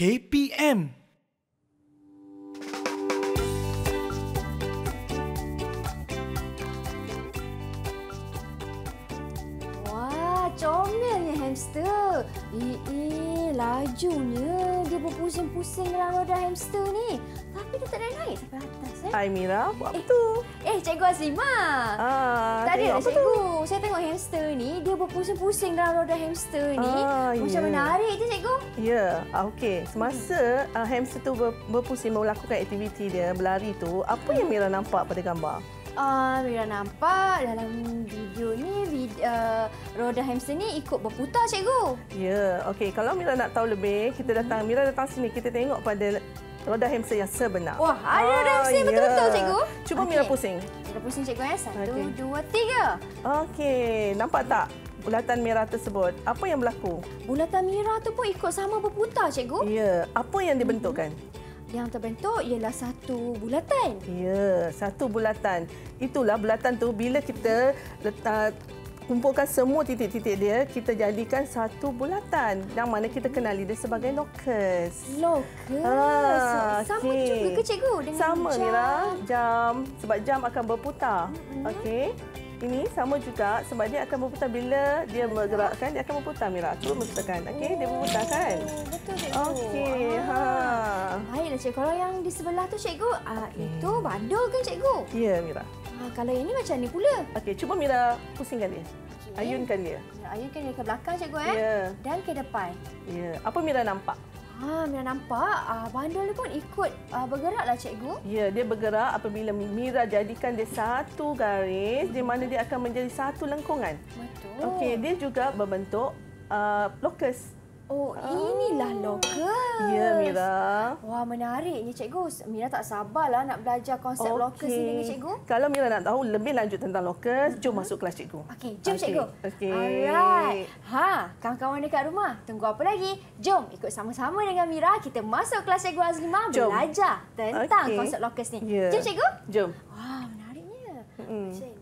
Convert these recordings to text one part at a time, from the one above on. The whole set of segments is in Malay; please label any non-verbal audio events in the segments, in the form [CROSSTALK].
KPM. comelnya hamster. Ee, eh, eh, lajunya dia berpusing-pusing dalam roda hamster ni. Tapi dia tak naik naik sampai atas. Eh? Mira, buat apa eh. tu? Eh, Cikgu Azimah. Ah, tak ada Cikgu. Tu? Saya tengok hamster ni, dia berpusing-pusing dalam roda hamster ni. Ah, Macam yeah. menarik je, Cikgu. Ya, yeah. okey. Semasa uh, hamster tu berpusing, melakukan aktiviti dia, berlari tu, apa yang Mira nampak pada gambar? Uh, Mira nampak dalam video ni video, uh, ah, roda hamster ni ikut berputar cikgu. Ya, yeah, okey. Kalau Mira nak tahu lebih, kita datang hmm. Mira datang sini kita tengok pada Wadah hamster yang sebenar. Wah, ada oh, hamster yang yeah. betul-betul, ya. cikgu. Cuba okay. Mira pusing. Mira pusing, cikgu. Ya. Satu, okay. dua, tiga. Okey, nampak tak? Bulatan merah tersebut, apa yang berlaku? Bulatan merah tu pun ikut sama berputar, cikgu. Ya, apa yang dibentukkan? Mm-hmm. Yang terbentuk ialah satu bulatan. Ya, satu bulatan. Itulah bulatan tu bila kita letak kumpulkan semua titik-titik dia, kita jadikan satu bulatan yang mana kita kenali dia sebagai lokus. Lokus. Ha, sama okay. juga ke cikgu dengan sama jam? Sama, jam. Sebab jam akan berputar. Mm -hmm. Okey. Ini sama juga sebab dia akan berputar bila dia bergerakkan dia akan berputar Mira. Tu mestikan. Okey, dia oh, berputar kan? Betul cikgu. Okey. Ah. Ha. Baiklah cikgu. Kalau yang di sebelah tu cikgu, ah, okay. itu bandul kan cikgu? Ya, Mira. Ah, kalau yang ni macam ni pula. Okey, cuba Mira pusingkan dia. Okay. Ayunkan dia. Ayunkan dia ke belakang, cikgu. Eh? Yeah. Dan ke depan. Yeah. Apa Mira nampak? Ha, Mira nampak uh, bandul dia pun ikut uh, bergeraklah, cikgu. Ya, yeah, dia bergerak apabila Mira jadikan dia satu garis di mana dia akan menjadi satu lengkungan. Betul. Okey, dia juga berbentuk uh, locus. Oh, ah. inilah lokus. Ya, Mira. Wah, menariknya cikgu. Mira tak sabarlah nak belajar konsep okay. lokus ini dengan cikgu. Kalau Mira nak tahu lebih lanjut tentang lokus, jom uh-huh. masuk kelas cikgu. Okey, jom okay. cikgu. Okey. Alright. Ha, kawan-kawan dekat rumah, tunggu apa lagi? Jom ikut sama-sama dengan Mira kita masuk kelas cikgu Azlimah belajar tentang okay. konsep lokus ni. Yeah. Jom cikgu? Jom. Wah, menariknya. Mm. Cikgu.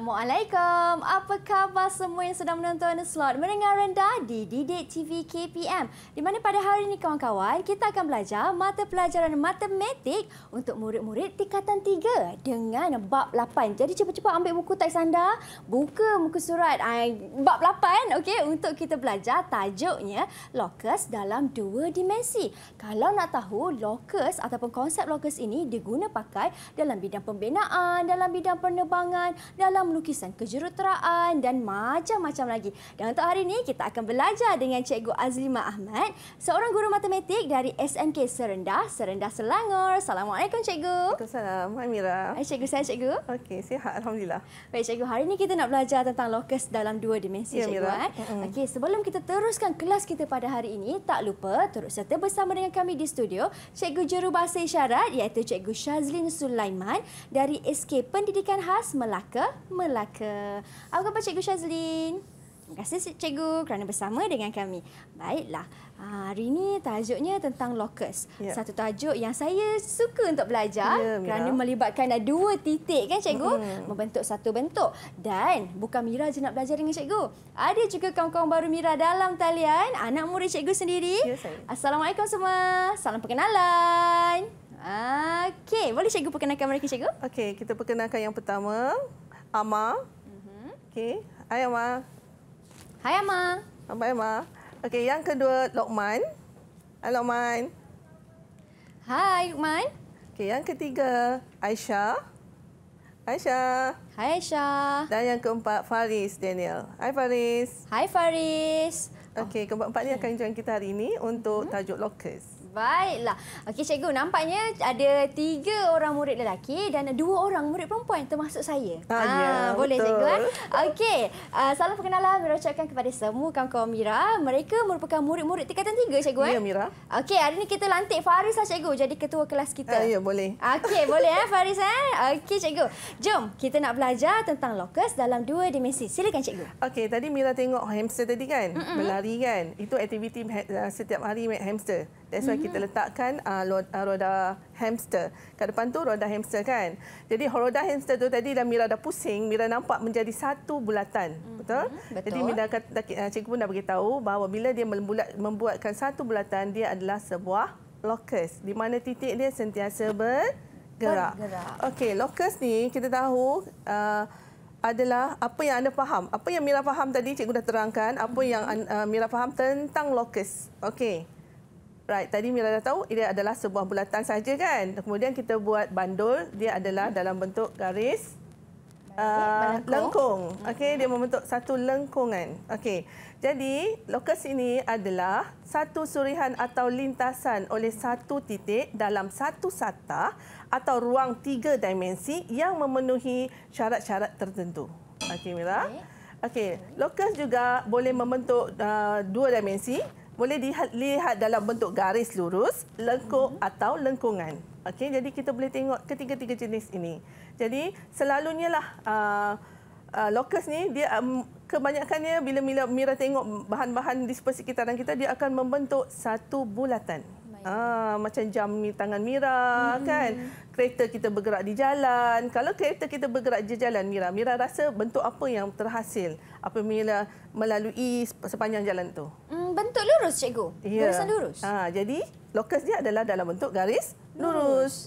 Assalamualaikum. Apa khabar semua yang sedang menonton slot mendengar rendah di Didik TV KPM? Di mana pada hari ini kawan-kawan, kita akan belajar mata pelajaran matematik untuk murid-murid tingkatan 3 dengan bab 8. Jadi cepat-cepat ambil buku teks anda, buka muka surat bab 8 okay? untuk kita belajar tajuknya lokus dalam dua dimensi. Kalau nak tahu lokus ataupun konsep lokus ini diguna pakai dalam bidang pembinaan, dalam bidang penerbangan, dalam lukisan kejuruteraan dan macam-macam lagi. Dan untuk hari ini kita akan belajar dengan Cikgu Azlima Ahmad, seorang guru matematik dari SMK Serendah, Serendah Selangor. Assalamualaikum Cikgu. Assalamualaikum Amira. Hai eh, Cikgu, saya Cikgu? Okey, sihat Alhamdulillah. Baik Cikgu, hari ini kita nak belajar tentang lokus dalam dua dimensi ya, Cikgu. Eh? Mm. Okey, sebelum kita teruskan kelas kita pada hari ini, tak lupa terus serta bersama dengan kami di studio, Cikgu Jurubahasa Isyarat iaitu Cikgu Shazlin Sulaiman dari SK Pendidikan Khas Melaka, Melaka. Apa khabar Cikgu Shazlin? Terima kasih Cikgu kerana bersama dengan kami. Baiklah, ah, hari ini tajuknya tentang lokus. Ya. Satu tajuk yang saya suka untuk belajar ya, kerana melibatkan ada dua titik kan Cikgu? Hmm. Membentuk satu bentuk. Dan bukan Mira je nak belajar dengan Cikgu. Ada juga kawan-kawan baru Mira dalam talian, anak murid Cikgu sendiri. Ya, Assalamualaikum semua. Salam perkenalan. Okey, boleh cikgu perkenalkan mereka cikgu? Okey, kita perkenalkan yang pertama. Ama. Mm-hmm. Okey. Hai Ama. Hai Ama. Apa Ama? Okey, yang kedua Lokman. Hai Lokman. Hai Lokman. Okey, yang ketiga Aisyah. Aisyah. Hai Aisyah. Dan yang keempat Faris Daniel. Hai Faris. Hai Faris. Okey, keempat-empat ni akan join kita hari ini untuk mm-hmm. tajuk Locus. Baiklah. Okey cikgu, nampaknya ada tiga orang murid lelaki dan dua orang murid perempuan termasuk saya. Ah, ah ya, boleh betul. cikgu kan? Okey. Uh, salam perkenalan merocakkan kepada semua kawan-kawan Mira. Mereka merupakan murid-murid tingkatan tiga cikgu kan? Ya, Mira. Okey, hari ini kita lantik Faris lah cikgu jadi ketua kelas kita. Uh, ya, boleh. Okey, [LAUGHS] boleh eh Faris eh? Okey cikgu. Jom kita nak belajar tentang lokus dalam dua dimensi. Silakan cikgu. Okey, tadi Mira tengok hamster tadi kan? Mm -mm. Berlari kan? Itu aktiviti ha, setiap hari hamster. That's why kita mhm. letakkan uh, uh, roda hamster. Kat depan tu roda hamster kan. Jadi roda hamster tu tadi dah Mira dah pusing, Mira nampak menjadi satu bulatan. Mhm, betul? Betul. Jadi Mira kata, uh, cikgu pun dah beritahu bahawa bila dia membuatkan satu bulatan, dia adalah sebuah locus. Di mana titik dia sentiasa bergerak. Okey, locus ni kita tahu... Uh, adalah apa yang anda faham. Apa yang Mira faham tadi, cikgu dah terangkan. Apa mhm. yang uh, Mira faham tentang lokus, Okey right tadi mila dah tahu ia adalah sebuah bulatan saja kan kemudian kita buat bandul dia adalah dalam bentuk garis Uh, lengkung. Hmm. Okey, dia membentuk satu lengkungan. Okey. Jadi, lokus ini adalah satu surihan atau lintasan oleh satu titik dalam satu sata atau ruang tiga dimensi yang memenuhi syarat-syarat tertentu. Okey, Mira. Okey, lokus juga boleh membentuk uh, dua dimensi boleh dilihat dalam bentuk garis lurus, lengkuk mm-hmm. atau lengkungan. Okey, jadi kita boleh tengok ketiga-tiga jenis ini. Jadi selalunya lah uh, uh, lokus ni dia um, kebanyakannya bila mila Mira tengok bahan-bahan di sekitaran kita dia akan membentuk satu bulatan. Ah, macam jam tangan Mira hmm. kan kereta kita bergerak di jalan kalau kereta kita bergerak di jalan Mira Mira rasa bentuk apa yang terhasil apa Mira melalui sepanjang jalan tu hmm, bentuk lurus cikgu. Ya. Lurusan lurus. Ha, jadi lokus dia adalah dalam bentuk garis lurus.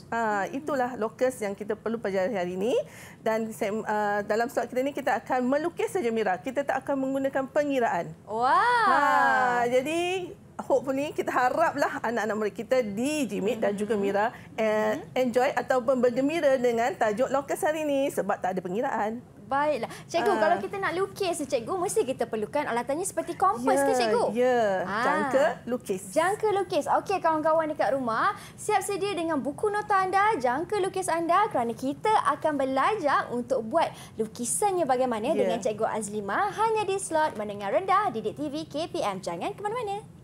lurus. Ha, itulah lokus yang kita perlu pelajari hari ini. Dan uh, dalam soal kita ini kita akan melukis saja Mira. Kita tak akan menggunakan pengiraan. Wah. Ha, jadi hopefully kita haraplah anak-anak murid kita di Jimmy mm -hmm. dan juga mm-hmm. Mira mm -hmm. enjoy ataupun bergembira dengan tajuk lokus hari ini sebab tak ada pengiraan baiklah. Cikgu, uh, kalau kita nak lukis, cikgu mesti kita perlukan alatannya seperti kompas yeah, ke ya, cikgu? Ya, yeah. ha. jangka lukis. Jangka lukis. Okey kawan-kawan dekat rumah, siap sedia dengan buku nota anda, jangka lukis anda kerana kita akan belajar untuk buat lukisannya bagaimana yeah. dengan cikgu Azlima hanya di slot mendengar rendah di DTV KPM. Jangan ke mana-mana.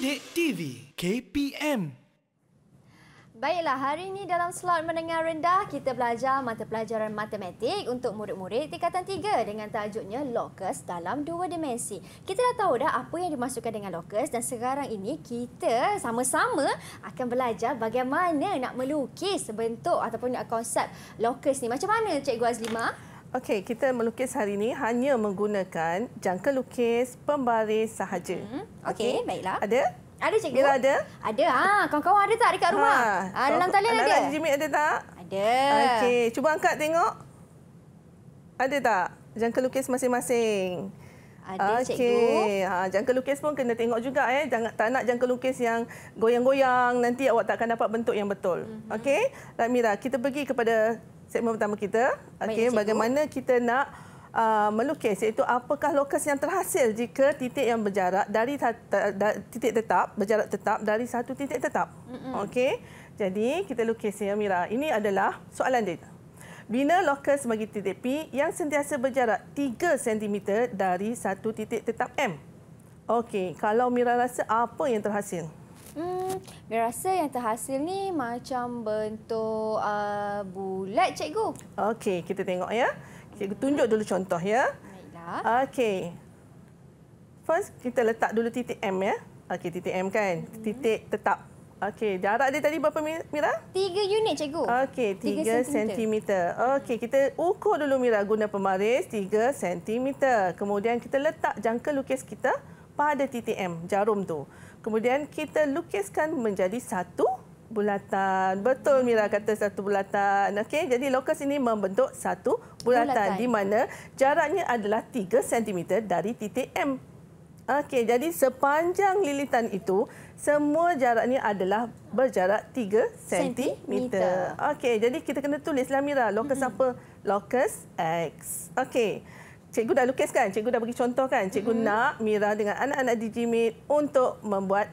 Sidik TV KPM Baiklah, hari ini dalam slot menengah rendah, kita belajar mata pelajaran matematik untuk murid-murid tingkatan tiga dengan tajuknya lokus dalam dua dimensi. Kita dah tahu dah apa yang dimasukkan dengan lokus dan sekarang ini kita sama-sama akan belajar bagaimana nak melukis bentuk ataupun konsep lokus ni. Macam mana Cikgu Azlimah? Okey, kita melukis hari ini hanya menggunakan jangka lukis pembaris sahaja. Hmm. Okey, okay. baiklah. Ada? Ada cikgu. Bila ada? Ada. Ha, kawan-kawan ada tak dekat rumah? Ha, ha dalam talian ada. Ada ada tak? Ada. Okey, cuba angkat tengok. Ada tak jangka lukis masing-masing? Ada okay. cikgu. Ha, jangka lukis pun kena tengok juga. Eh. Jangan, tak nak jangka lukis yang goyang-goyang. Nanti awak tak akan dapat bentuk yang betul. Mm -hmm. Okey. Ramira, kita pergi kepada segmen pertama kita. Okey, bagaimana kita nak uh, melukis iaitu apakah lokus yang terhasil jika titik yang berjarak dari ta- ta- da- titik tetap, berjarak tetap dari satu titik tetap. Okey. Jadi kita lukis ya Mira. Ini adalah soalan dia. Bina lokus bagi titik P yang sentiasa berjarak 3 cm dari satu titik tetap M. Okey, kalau Mira rasa apa yang terhasil? Hmm, dia rasa yang terhasil ni macam bentuk uh, bulat, cikgu. Okey, kita tengok ya. Cikgu tunjuk dulu contoh ya. Baiklah. Okey. First, kita letak dulu titik M ya. Okey, titik M kan? Hmm. Titik tetap. Okey, jarak dia tadi berapa, Mira? Tiga unit, cikgu. Okey, tiga sentimeter. Okey, kita ukur dulu, Mira, guna pemaris tiga sentimeter. Kemudian kita letak jangka lukis kita pada titik M, jarum tu. Kemudian kita lukiskan menjadi satu bulatan. Betul Mira kata satu bulatan. Okey, jadi lokus ini membentuk satu bulatan, bulatan di mana jaraknya adalah 3 cm dari titik M. Okey, jadi sepanjang lilitan itu semua jaraknya adalah berjarak 3 cm. Okey, jadi kita kena tulislah Mira lokus mm-hmm. apa? Lokus X. Okey. Cikgu dah lukis kan? Cikgu dah bagi contoh kan? Cikgu hmm. nak Mira dengan anak-anak DigiMate untuk membuat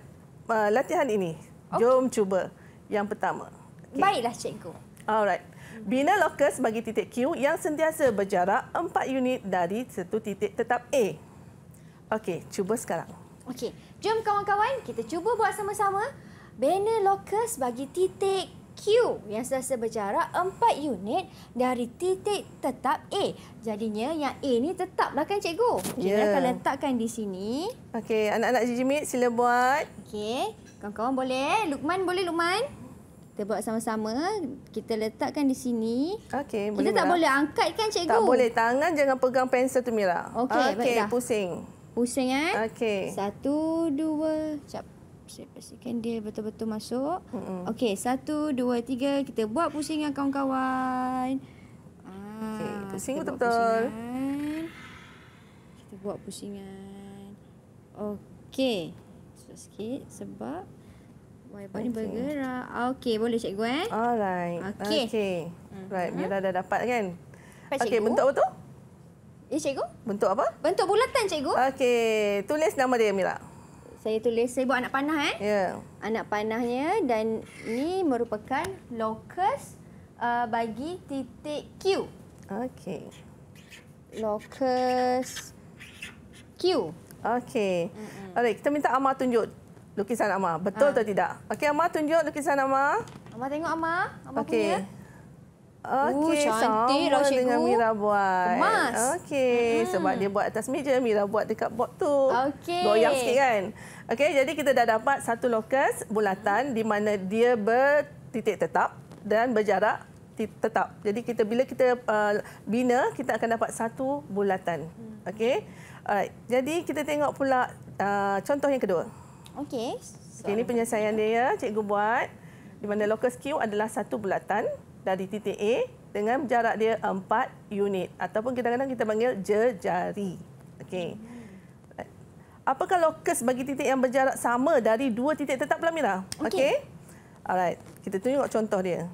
uh, latihan ini. Okay. Oh. Jom cuba yang pertama. Okay. Baiklah cikgu. Alright. Bina lokus bagi titik Q yang sentiasa berjarak 4 unit dari satu titik tetap A. Okey, cuba sekarang. Okey, jom kawan-kawan kita cuba buat sama-sama. Bina lokus bagi titik Q yang selesa berjarak 4 unit dari titik tetap A. Jadinya yang A ni tetaplah kan cikgu. Ya. Kita yeah. akan letakkan di sini. Okey, anak-anak jijimit sila buat. Okey. Kawan-kawan boleh? Lukman boleh Lukman? Kita buat sama-sama. Kita letakkan di sini. Okey, boleh. Kita tak Mira. boleh angkat kan cikgu? Tak boleh. Tangan jangan pegang pensel tu Mira. Okey, okay, pusing. Pusing eh? Okey. Satu, dua, cap saya pastikan dia betul-betul masuk. Mm-hmm. Okey, satu, dua, tiga. Kita buat pusing dengan kawan-kawan. Okay, ah, pusing betul-betul. Kita buat pusingan. Okey. Susah sikit sebab wiper ni okay. bergerak. Okey, boleh cikgu eh? Alright. Okey. Okay. Uh-huh. Right, bila dah dapat kan? Okey, bentuk apa tu? Ya, cikgu. Bentuk apa? Bentuk bulatan, cikgu. Okey, tulis nama dia, Mila. Saya tulis, saya buat anak panah eh. Ya. Anak panahnya dan ini merupakan lokus uh, bagi titik Q. Okey. Lokus Q. Okey. Mm -mm. Alright, kita minta Amar tunjuk lukisan Amar. Betul ah. atau tidak? Okey, Amar tunjuk lukisan Amar. Amar tengok Amar. Amar okay. punya. Okey, cantik rasa lah, dengan Mira buat. Okey, mm -hmm. sebab dia buat atas meja, Mira buat dekat bot tu. Okay. Goyang sikit kan? Okey, jadi kita dah dapat satu lokus bulatan di mana dia bertitik tetap dan berjarak tetap. Jadi kita bila kita uh, bina, kita akan dapat satu bulatan. Okey. Alright. Jadi kita tengok pula uh, contoh yang kedua. Okey. So, okay, ini penyelesaian dia ya, cikgu buat. Di mana lokus Q adalah satu bulatan dari titik A dengan jarak dia 4 unit ataupun kadang-kadang kita panggil jejari. Okey. Okay apakah lokus bagi titik yang berjarak sama dari dua titik tetap pula Mira? Okey. Okay? Alright, kita tengok contoh dia.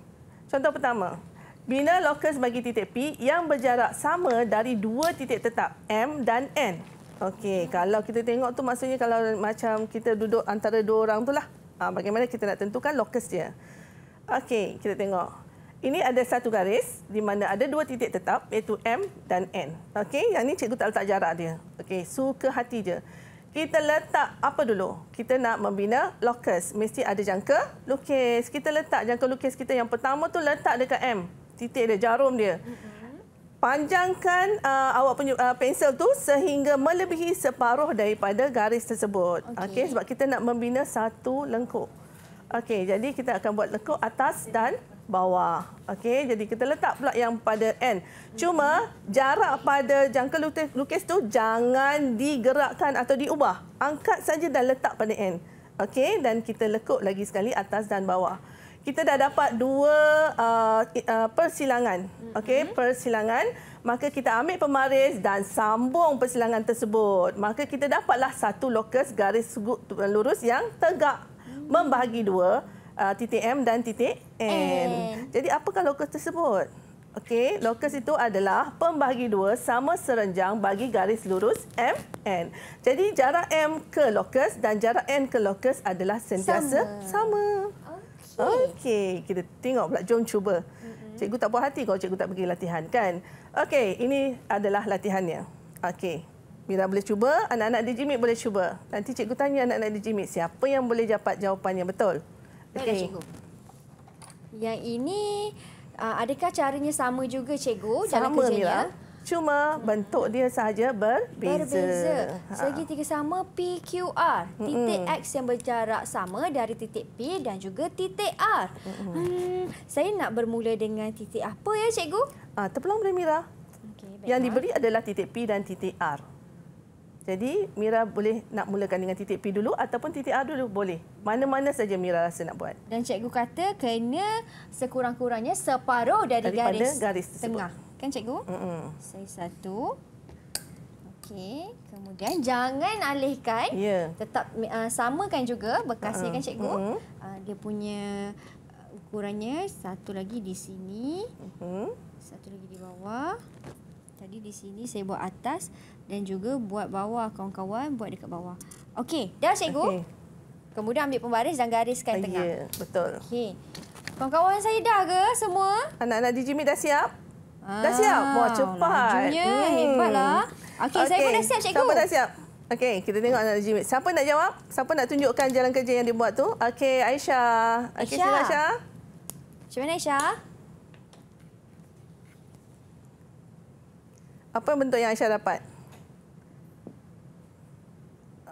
Contoh pertama. Bina lokus bagi titik P yang berjarak sama dari dua titik tetap M dan N. Okey, kalau kita tengok tu maksudnya kalau macam kita duduk antara dua orang itulah. Ha, ah, bagaimana kita nak tentukan lokus dia? Okey, kita tengok. Ini ada satu garis di mana ada dua titik tetap iaitu M dan N. Okey, yang ni cikgu tak letak jarak dia. Okey, suka hati je kita letak apa dulu? Kita nak membina lokus. Mesti ada jangka lukis. Kita letak jangka lukis kita yang pertama tu letak dekat M. Titik dia, jarum dia. Mm-hmm. Panjangkan uh, awak punya uh, pensel tu sehingga melebihi separuh daripada garis tersebut. Okey, okay, sebab kita nak membina satu lengkuk. Okay, jadi kita akan buat lengkuk atas dan bawah. Okey, jadi kita letak pula yang pada end. Cuma jarak pada jangka lukis, lukis tu jangan digerakkan atau diubah. Angkat saja dan letak pada end. Okey, dan kita lekuk lagi sekali atas dan bawah. Kita dah dapat dua uh, uh, persilangan. Okey, mhm. persilangan. Maka kita ambil pemaris dan sambung persilangan tersebut. Maka kita dapatlah satu lokus garis lurus yang tegak hmm. membahagi dua uh, titik M dan titik N. N. Jadi apakah lokus tersebut? Okey, lokus itu adalah pembagi dua sama serenjang bagi garis lurus M N. Jadi jarak M ke lokus dan jarak N ke lokus adalah sentiasa sama. sama. Okey, okay, kita tengok pula jom cuba. Cikgu tak puas hati kalau cikgu tak bagi latihan kan. Okey, ini adalah latihannya. Okey. Mira boleh cuba, anak-anak di boleh cuba. Nanti cikgu tanya anak-anak di siapa yang boleh dapat jawapan yang betul. Okey. Yang ini uh, adakah caranya sama juga cikgu cara sama, kerjanya? Mila. Cuma bentuk dia saja berbeza. Berbeza. Ha. Segitiga sama PQR. Titik mm X yang berjarak sama dari titik P dan juga titik R. Mm Hmm, saya nak bermula dengan titik apa ya cikgu? Ah, terpulang boleh Mira. Okay, yang diberi adalah titik P dan titik R. Jadi Mira boleh nak mulakan dengan titik P dulu ataupun titik A dulu boleh. Mana-mana saja Mira rasa nak buat. Dan cikgu kata kena sekurang-kurangnya separuh dari Daripada garis, garis tengah. Kan cikgu? Mm -mm. Saya satu. Okey. Kemudian jangan alihkan. Yeah. Tetap uh, samakan juga bekasnya mm -mm. kan cikgu. Mm -mm. Uh, dia punya uh, ukurannya satu lagi di sini. Mm -hmm. Satu lagi di bawah. Tadi di sini saya buat atas dan juga buat bawah kawan-kawan buat dekat bawah. Okey, dah cikgu. Okay. Kemudian ambil pembaris dan gariskan uh, tengah. Yeah, betul. Okey. Kawan-kawan saya dah ke semua? Anak-anak Digimit dah siap? Ah, dah siap? Wah, cepat. Lajunya, hmm. hebatlah. Okey, okay. saya pun dah siap cikgu. Siapa dah siap? Okey, kita tengok anak Digimit. Siapa nak jawab? Siapa nak tunjukkan jalan kerja yang dia buat tu? Okey, Aisyah. Okey, sila Aisyah. Macam mana Aisyah? Apa bentuk yang Aisyah dapat?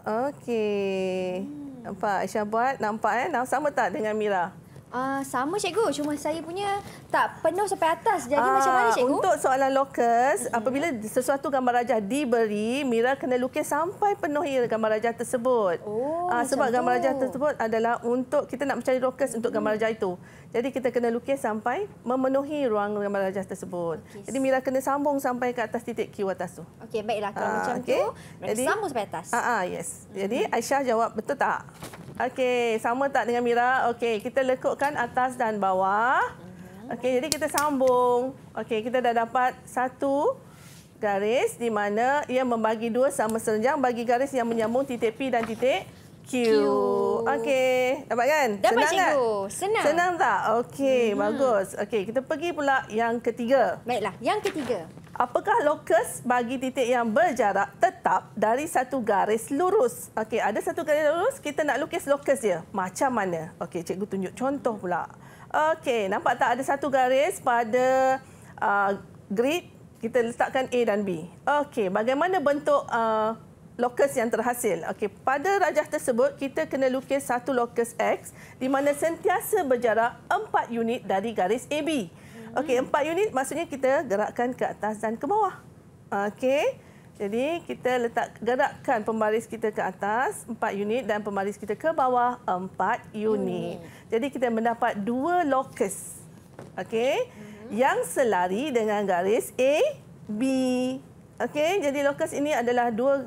Okey. Hmm. Nampak Syah buat? Nampak eh? Sama tak dengan Mira? Uh, sama cikgu cuma saya punya tak penuh sampai atas jadi uh, macam mana cikgu untuk soalan lokus okay. apabila sesuatu gambar rajah diberi Mira kena lukis sampai penuhi gambar rajah tersebut oh, uh, sebab itu. gambar rajah tersebut adalah untuk kita nak mencari lokus untuk gambar rajah itu jadi kita kena lukis sampai memenuhi ruang gambar rajah tersebut okay. jadi Mira kena sambung sampai ke atas titik Q atas tu okey baiklah kalau uh, macam okay. tu jadi sambung sampai atas uh, uh, yes jadi Aisyah jawab betul tak Okey, sama tak dengan Mira? Okey, kita lekukkan atas dan bawah. Okey, jadi kita sambung. Okey, kita dah dapat satu garis di mana ia membagi dua sama serenjang bagi garis yang menyambung titik P dan titik Okey, dapat kan? Dapat Senang cikgu. Kan? Senang. Senang tak? Okey, hmm. bagus. Okey, kita pergi pula yang ketiga. Baiklah, yang ketiga. Apakah lokus bagi titik yang berjarak tetap dari satu garis lurus? Okey, ada satu garis lurus, kita nak lukis lokus dia. Macam mana? Okey, cikgu tunjuk contoh pula. Okey, nampak tak ada satu garis pada uh, grid? Kita letakkan A dan B. Okey, bagaimana bentuk... Uh, lokus yang terhasil. Okey, pada rajah tersebut kita kena lukis satu lokus X di mana sentiasa berjarak 4 unit dari garis AB. Hmm. Okey, 4 unit maksudnya kita gerakkan ke atas dan ke bawah. Okey. Jadi kita letak gerakkan pembaris kita ke atas 4 unit dan pembaris kita ke bawah 4 unit. Hmm. Jadi kita mendapat dua lokus. Okey. Hmm. Yang selari dengan garis AB. Okey, jadi lokus ini adalah dua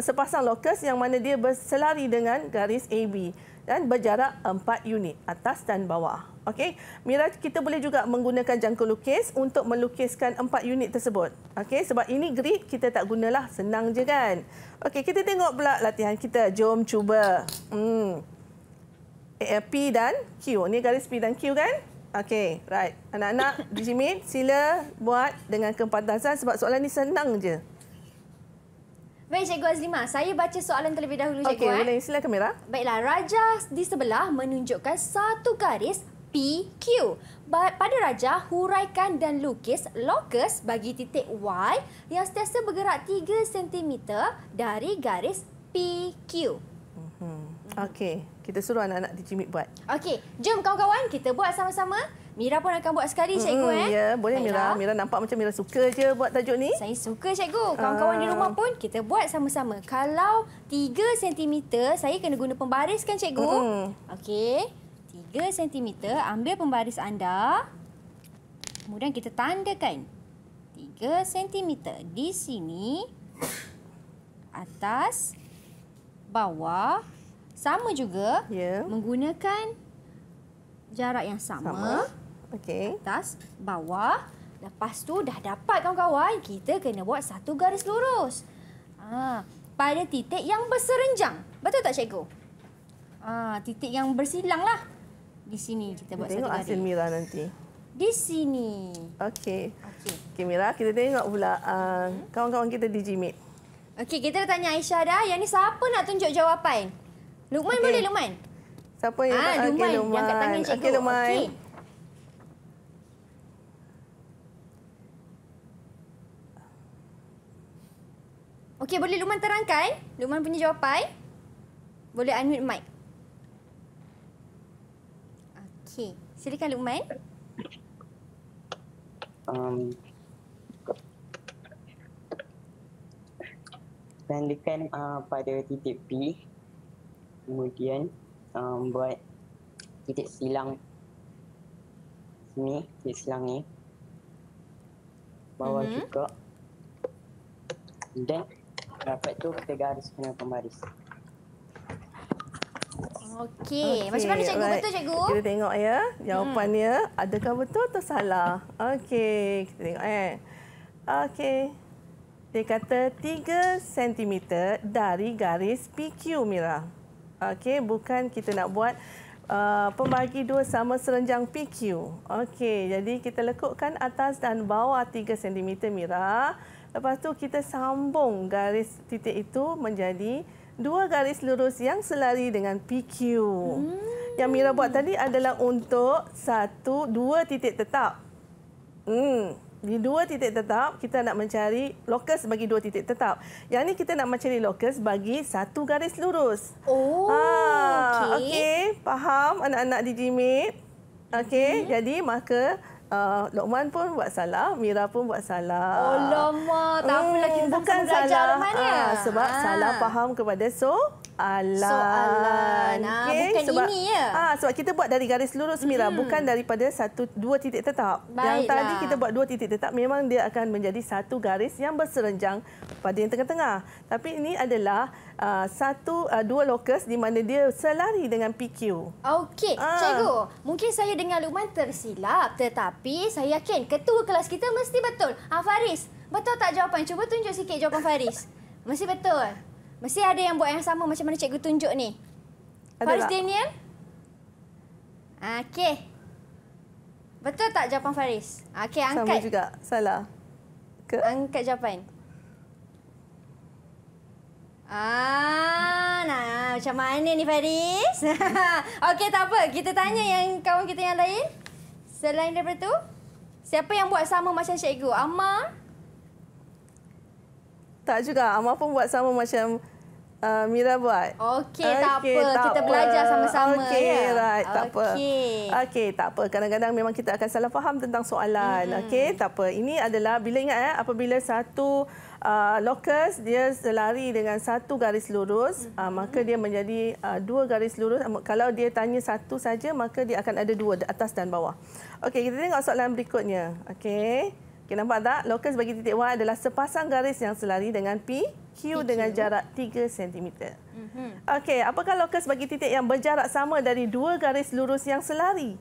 sepasang lokus yang mana dia berselari dengan garis AB dan berjarak 4 unit atas dan bawah. Okey, Mira kita boleh juga menggunakan jangkung lukis untuk melukiskan 4 unit tersebut. Okey, sebab ini grid kita tak gunalah, senang je kan. Okey, kita tengok pula latihan kita. Jom cuba. Hmm. P dan Q. Ini garis P dan Q kan? Okey, right. Anak-anak dijamin sila buat dengan kepantasan sebab soalan ni senang je. Baik, Cikgu Azlimah. Saya baca soalan terlebih dahulu, Cikgu. Okey, eh. boleh. Sila kamera. Baiklah, Raja di sebelah menunjukkan satu garis PQ. Pada Raja, huraikan dan lukis lokus bagi titik Y yang setiasa bergerak 3 cm dari garis PQ. Mhm. Okey, kita suruh anak-anak di Cimit buat. Okey, jom kawan-kawan kita buat sama-sama. Mira pun akan buat sekali, Cikgu. Mm, eh? Ya, boleh Mira. Mira nampak macam Mira suka je buat tajuk ni. Saya suka, Cikgu. Kawan-kawan uh. di rumah ah. pun kita buat sama-sama. Kalau 3 cm, saya kena guna pembaris kan, Cikgu? Mm. Okey, 3 cm. Ambil pembaris anda. Kemudian kita tandakan. 3 cm di sini. Atas. Bawah sama juga yeah. menggunakan jarak yang sama. sama. Okey. Atas, bawah. Lepas tu dah dapat kawan-kawan, kita kena buat satu garis lurus. Ha, pada titik yang berserenjang. Betul tak cikgu? Ha, titik yang bersilang lah. Di sini kita buat tengok satu garis. Tengok hasil Mira nanti. Di sini. Okey. Okey okay, Mira, kita tengok pula uh, hmm. kawan-kawan uh, kita di Jimit. Okey, kita dah tanya Aisyah dah. Yang ni siapa nak tunjuk jawapan? Lukman okay. boleh Lukman. Siapa ah, yang ah, okay, Lukman. Lukman. angkat tangan cikgu? Okey Lukman. Okay. Okey, boleh Luman terangkan? Luman punya jawapan. Boleh unmute mic. Okey, silakan Luman. Um, pendekan uh, pada titik P, kemudian um, buat titik silang ni titik silang ni bawah mm-hmm. juga dan dapat tu kita garis kena pembaris Okey, okay. macam mana cikgu right. betul cikgu? Kita tengok ya, jawapannya hmm. adakah betul atau salah. Okey, kita tengok eh. Okey. Dia kata 3 cm dari garis PQ Mira. Okey, bukan kita nak buat Uh, pembagi dua sama serenjang PQ. Okey, jadi kita lekukkan atas dan bawah 3 cm Mira. Lepas tu kita sambung garis titik itu menjadi dua garis lurus yang selari dengan PQ. Hmm. Yang Mira buat tadi adalah untuk satu dua titik tetap. Hmm di dua titik tetap kita nak mencari lokus bagi dua titik tetap. Yang ini kita nak mencari lokus bagi satu garis lurus. Oh. Ah, okey. Okey, faham anak-anak di Jimit. Okey, hmm. jadi maka Uh, Lokman pun buat salah, Mira pun buat salah. Oh lama, tak apalah lagi hmm, bukan salah. Uh, sebab ha. salah faham kepada so soalan. Ah, okay. Ah, bukan sebab, ini ya? Ah, sebab kita buat dari garis lurus, Mira. Hmm. Bukan daripada satu dua titik tetap. Baiklah. Yang tadi kita buat dua titik tetap, memang dia akan menjadi satu garis yang berserenjang pada yang tengah-tengah. Tapi ini adalah uh, satu uh, dua lokus di mana dia selari dengan PQ. Okey, ah. cikgu. Mungkin saya dengar Luqman tersilap. Tetapi saya yakin ketua kelas kita mesti betul. Ah, Faris, betul tak jawapan? Cuba tunjuk sikit jawapan Faris. Mesti betul. Mesti ada yang buat yang sama macam mana cikgu tunjuk ni. Faris Daniel? Okey. Betul tak jawapan Faris? Okey, angkat. Sama juga. Salah. Ke? Angkat jawapan. Ah, nah, macam mana ni Faris? [LAUGHS] Okey, tak apa. Kita tanya yang kawan kita yang lain. Selain daripada tu, siapa yang buat sama macam cikgu? Amar? Tak juga. Amar pun buat sama macam uh, Mira buat. Okey, okay, tak, tak apa. Kita belajar sama-sama. Okey, ya? right. Tak okay. apa. Okey, tak apa. Kadang-kadang memang kita akan salah faham tentang soalan. Mm -hmm. Okey, tak apa. Ini adalah bila ingat eh, apabila satu uh, lokus dia selari dengan satu garis lurus, mm -hmm. uh, maka dia menjadi uh, dua garis lurus. Kalau dia tanya satu saja, maka dia akan ada dua, atas dan bawah. Okey, kita tengok soalan berikutnya. Okey. Okay, nampak tak? Lokus bagi titik Y adalah sepasang garis yang selari dengan P. Q dengan jarak 3 cm. Mhm. Okey, apakah lokus bagi titik yang berjarak sama dari dua garis lurus yang selari?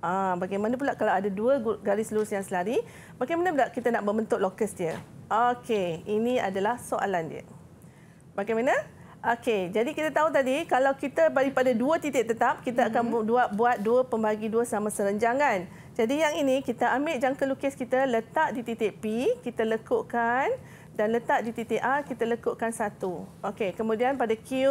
Ah, bagaimana pula kalau ada dua garis lurus yang selari? Bagaimana pula kita nak membentuk lokus dia? Okey, ini adalah soalan dia. Bagaimana? Okey, jadi kita tahu tadi kalau kita daripada dua titik tetap, kita akan mhm. buat buat dua pembagi dua sama serenjangan. Jadi yang ini kita ambil jangka lukis kita letak di titik P, kita lekukkan dan letak di titik A kita lekukkan satu. Okey, kemudian pada Q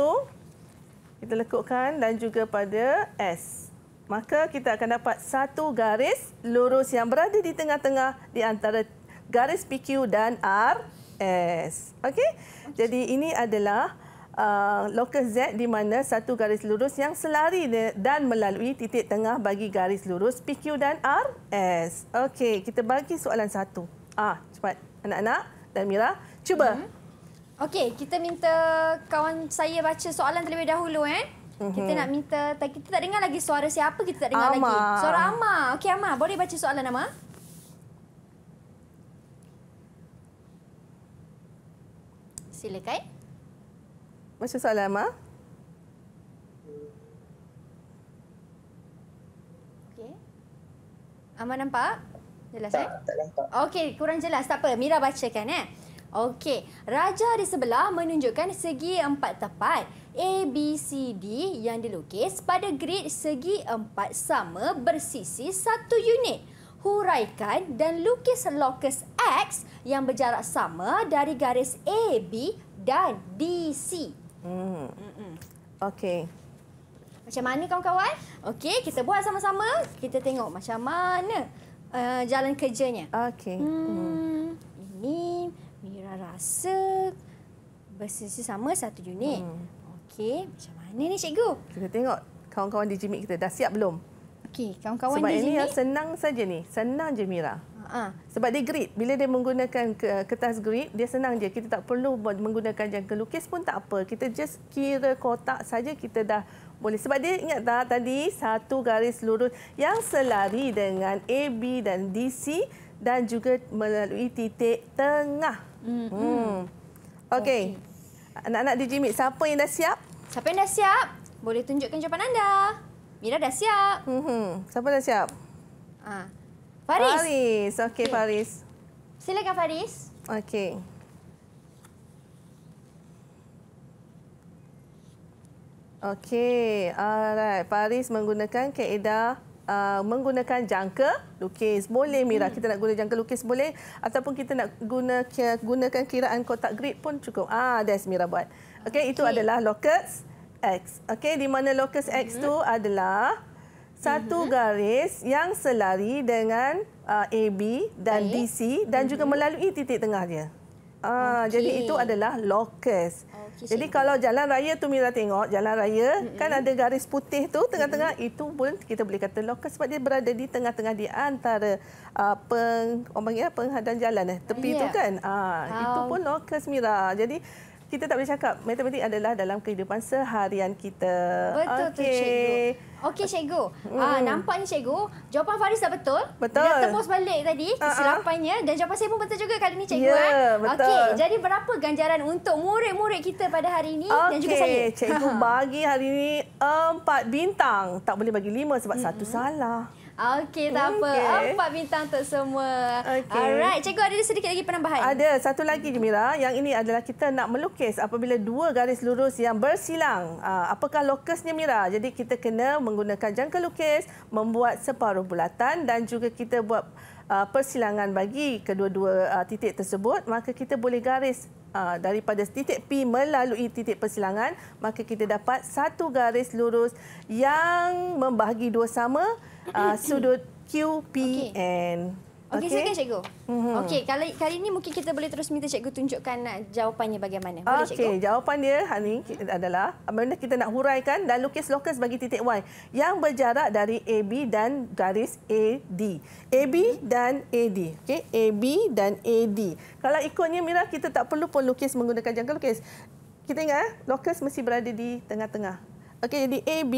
kita lekukkan dan juga pada S. Maka kita akan dapat satu garis lurus yang berada di tengah-tengah di antara garis PQ dan RS. Okey. Jadi ini adalah Uh, lokus Z di mana satu garis lurus yang selari dan melalui titik tengah bagi garis lurus PQ dan RS. Okey, kita bagi soalan satu. Ah, cepat anak-anak. Tan Mira. Cuba. Hmm. Okey, kita minta kawan saya baca soalan terlebih dahulu eh. Mhm. Kita mm-hmm. nak minta kita tak dengar lagi suara siapa kita tak dengar Amar. lagi. Suara Amma. Okey Amma, boleh baca soalan nama? Silakan. Baca soalan Amma. Okey. Amma nampak? Jelas tak, eh? Tak nampak. Okey, kurang jelas. Tak apa. Mira bacakan eh. Okey. Raja di sebelah menunjukkan segi empat tepat. A, B, C, D yang dilukis pada grid segi empat sama bersisi satu unit. Huraikan dan lukis lokus X yang berjarak sama dari garis A, B dan D, C. Hmm. Okey. Macam mana kawan-kawan? Okey, kita buat sama-sama. Kita tengok macam mana. Uh, jalan kerjanya. Okey. Hmm. hmm. Ini Mira rasa bersisi sama satu unit. Hmm. Okey, macam mana ni cikgu? Kita tengok kawan-kawan di Jimik kita dah siap belum? Okey, kawan-kawan Sebab di Jimik. Sebab ini senang saja ni. Senang je Mira. Ha. Sebab dia grid. Bila dia menggunakan kertas grid, dia senang je. Kita tak perlu menggunakan jangka lukis pun tak apa. Kita just kira kotak saja kita dah boleh sebab dia ingat tak tadi satu garis lurus yang selari dengan AB dan DC dan juga melalui titik tengah. Hmm. hmm. hmm. Okey. Okay. Anak-anak di Jimmy, siapa yang dah siap? Siapa yang dah siap? Boleh tunjukkan jawapan anda. Mira dah siap. Hmm. Siapa dah siap? Ah. Faris. Faris. Okey, okay. Faris. Silakan Faris. Okey. Okey, alright. Paris menggunakan kaedah Uh, menggunakan jangka lukis boleh Mira hmm. kita nak guna jangka lukis boleh ataupun kita nak guna gunakan kiraan kotak grid pun cukup ah that's Mira buat okey itu adalah locus x okey di mana locus x hmm. tu adalah satu hmm. garis yang selari dengan uh, AB dan Baik. DC dan juga melalui titik tengah dia Ah, okay. jadi itu adalah lokus. Okay, jadi cik. kalau jalan raya tu Mira tengok, jalan raya Mm-mm. kan ada garis putih tu tengah-tengah Mm-mm. itu pun kita boleh kata lokus sebab dia berada di tengah-tengah di antara uh, peng, orang panggil penghadang jalan eh, tepi yeah. tu kan. Ah, uh, itu pun lokus Mira. Jadi kita tak boleh cakap matematik adalah dalam kehidupan seharian kita. Betul okay. tu cikgu. Okey cikgu. Hmm. Uh, nampaknya cikgu jawapan Faris dah betul. Betul. Dia tepos balik tadi ah, ah. kesilapannya uh-huh. dan jawapan saya pun betul juga kali ini cikgu. Ya, yeah, betul. Okey, jadi berapa ganjaran untuk murid-murid kita pada hari ini okay. dan juga saya? Okey, cikgu [LAUGHS] bagi hari ini empat bintang. Tak boleh bagi lima sebab hmm. satu salah. Okey, tak okay. apa. Empat bintang untuk semua. Okay. Alright, cikgu ada sedikit lagi penambahan? Ada, satu lagi Jemira. Yang ini adalah kita nak melukis apabila dua garis lurus yang bersilang. Ah, apakah lokusnya, Mira? Jadi kita kena menggunakan jangka lukis, membuat separuh bulatan dan juga kita buat ah, persilangan bagi kedua-dua ah, titik tersebut. Maka kita boleh garis daripada titik P melalui titik persilangan. Maka kita dapat satu garis lurus yang membahagi dua sama uh, sudut QPN. Okey, okay. okay, cikgu. Mm-hmm. Okey, kali kali ini mungkin kita boleh terus minta cikgu tunjukkan uh, jawapannya bagaimana. okay, Okey, jawapan dia Hani mm-hmm. adalah apabila kita nak huraikan dan lukis lokus bagi titik Y yang berjarak dari AB dan garis AD. AB mm dan AD. Okey, AB dan AD. Kalau ikutnya Mira kita tak perlu pun lukis menggunakan jangka lukis. Kita ingat eh, lokus mesti berada di tengah-tengah. Okey, jadi AB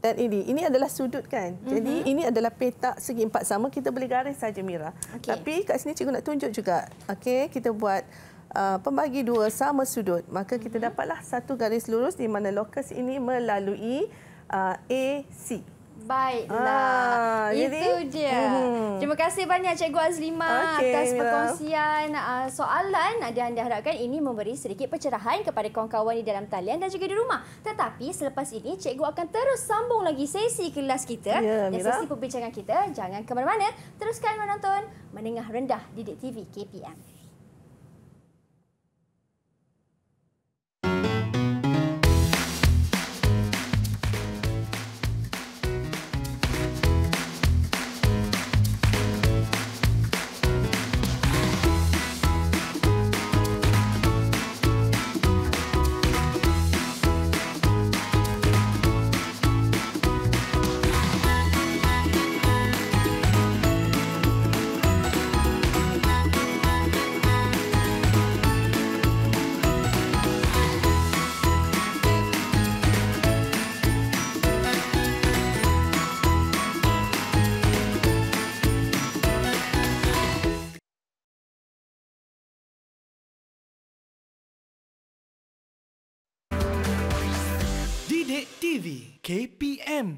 dan ini ini adalah sudut kan. Mm-hmm. Jadi mhm. ini adalah petak segi empat sama kita boleh garis saja Mira. Okay. Tapi kat sini cikgu nak tunjuk juga. Okey, kita buat uh, pembagi dua sama sudut. Maka kita mm-hmm. dapatlah satu garis lurus di mana lokus ini melalui uh, AC baiklah. Ah, lah. Itu jadi? dia. Mm-hmm. Terima kasih banyak Cikgu Azlimah okay, atas perkongsian uh, soalan. Dan anda harapkan ini memberi sedikit pencerahan kepada kawan-kawan di dalam talian dan juga di rumah. Tetapi selepas ini, Cikgu akan terus sambung lagi sesi kelas kita yeah, dan sesi perbincangan kita. Jangan ke mana-mana. Teruskan menonton Menengah Rendah Didik TV KPM. TV KPM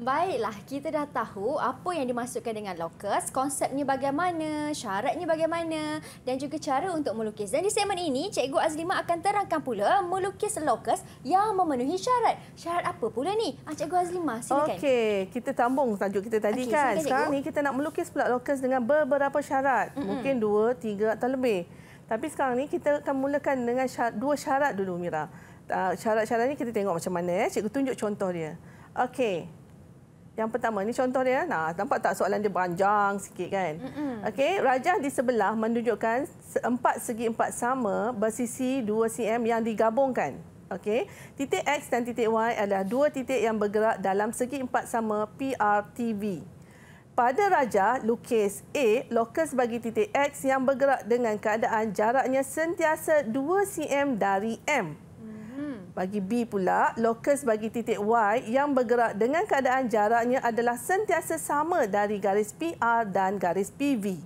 Baiklah, kita dah tahu apa yang dimasukkan dengan lokus, konsepnya bagaimana, syaratnya bagaimana dan juga cara untuk melukis. Dan di segmen ini, Cikgu Azlima akan terangkan pula melukis lokus yang memenuhi syarat. Syarat apa pula ni? Ah, Cikgu Azlima, silakan. Okey, kita tambung tajuk kita tadi okay, kan. Silakan, Sekarang ni kita nak melukis pula lokus dengan beberapa syarat. Mm-hmm. Mungkin dua, tiga atau lebih. Tapi sekarang ni kita akan mulakan dengan syarat, dua syarat dulu Mira cara ah, syarat ni kita tengok macam mana ya. Cikgu tunjuk contoh dia. Okey. Yang pertama ni contoh dia. Nah, nampak tak soalan dia panjang sikit kan? Okey, rajah di sebelah menunjukkan empat segi empat sama bersisi 2 cm yang digabungkan. Okey, titik X dan titik Y adalah dua titik yang bergerak dalam segi empat sama PRTV. Pada rajah, lukis A, lokus bagi titik X yang bergerak dengan keadaan jaraknya sentiasa 2 cm dari M bagi B pula, lokus bagi titik Y yang bergerak dengan keadaan jaraknya adalah sentiasa sama dari garis PR dan garis PV.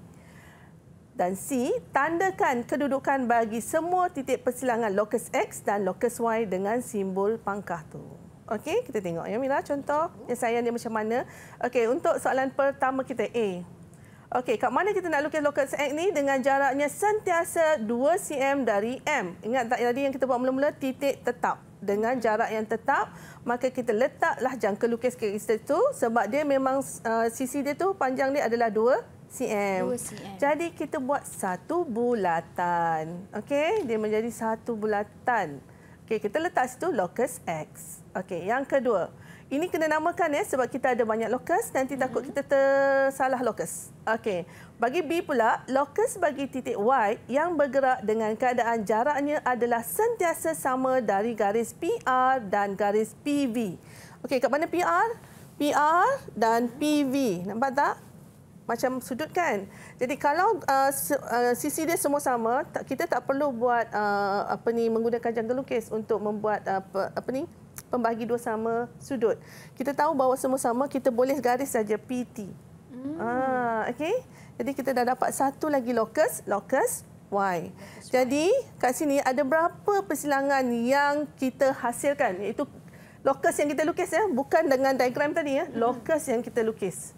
Dan C, tandakan kedudukan bagi semua titik persilangan lokus X dan lokus Y dengan simbol pangkah tu. Okey, kita tengok ya Mira contoh yang saya dia macam mana. Okey, untuk soalan pertama kita A. Okey, kat mana kita nak lukis lokus x ni dengan jaraknya sentiasa 2 cm dari M. Ingat tak tadi yang kita buat mula-mula titik tetap dengan jarak yang tetap maka kita letaklah jangka lukis ke kita tu sebab dia memang uh, sisi dia tu panjang dia adalah 2 cm. 2 cm. Jadi kita buat satu bulatan. Okey, dia menjadi satu bulatan. Okey, kita letak situ lokus X. Okey, yang kedua. Ini kena namakan ya sebab kita ada banyak lokus nanti hmm takut mhm. kita tersalah lokus. Okey. Bagi B pula, lokus bagi titik Y yang bergerak dengan keadaan jaraknya adalah sentiasa sama dari garis PR dan garis PV. Okey, kat mana PR? PR dan PV. Nampak tak? macam sudut kan. Jadi kalau uh, uh sisi dia semua sama, kita tak perlu buat uh, apa ni menggunakan jangka lukis untuk membuat uh, apa, apa ni pembagi dua sama sudut. Kita tahu bahawa semua sama kita boleh garis saja PT. Hmm. Ah, okay. Jadi kita dah dapat satu lagi lokus, lokus Y. Locus Jadi y. kat sini ada berapa persilangan yang kita hasilkan Itu lokus yang kita lukis ya, bukan dengan diagram tadi ya, Lokus hmm. yang kita lukis.